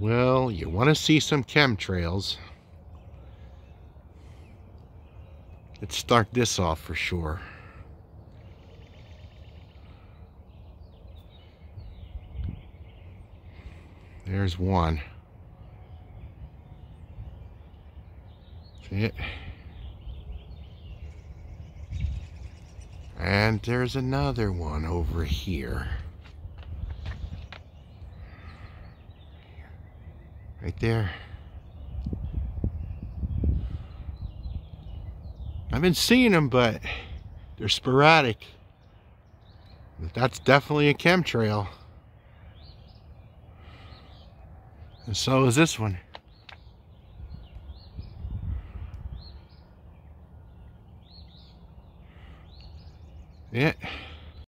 Well, you want to see some chemtrails. Let's start this off for sure. There's one. See it? And there's another one over here. Right there. I've been seeing them, but they're sporadic. But that's definitely a chemtrail. And so is this one. Yeah.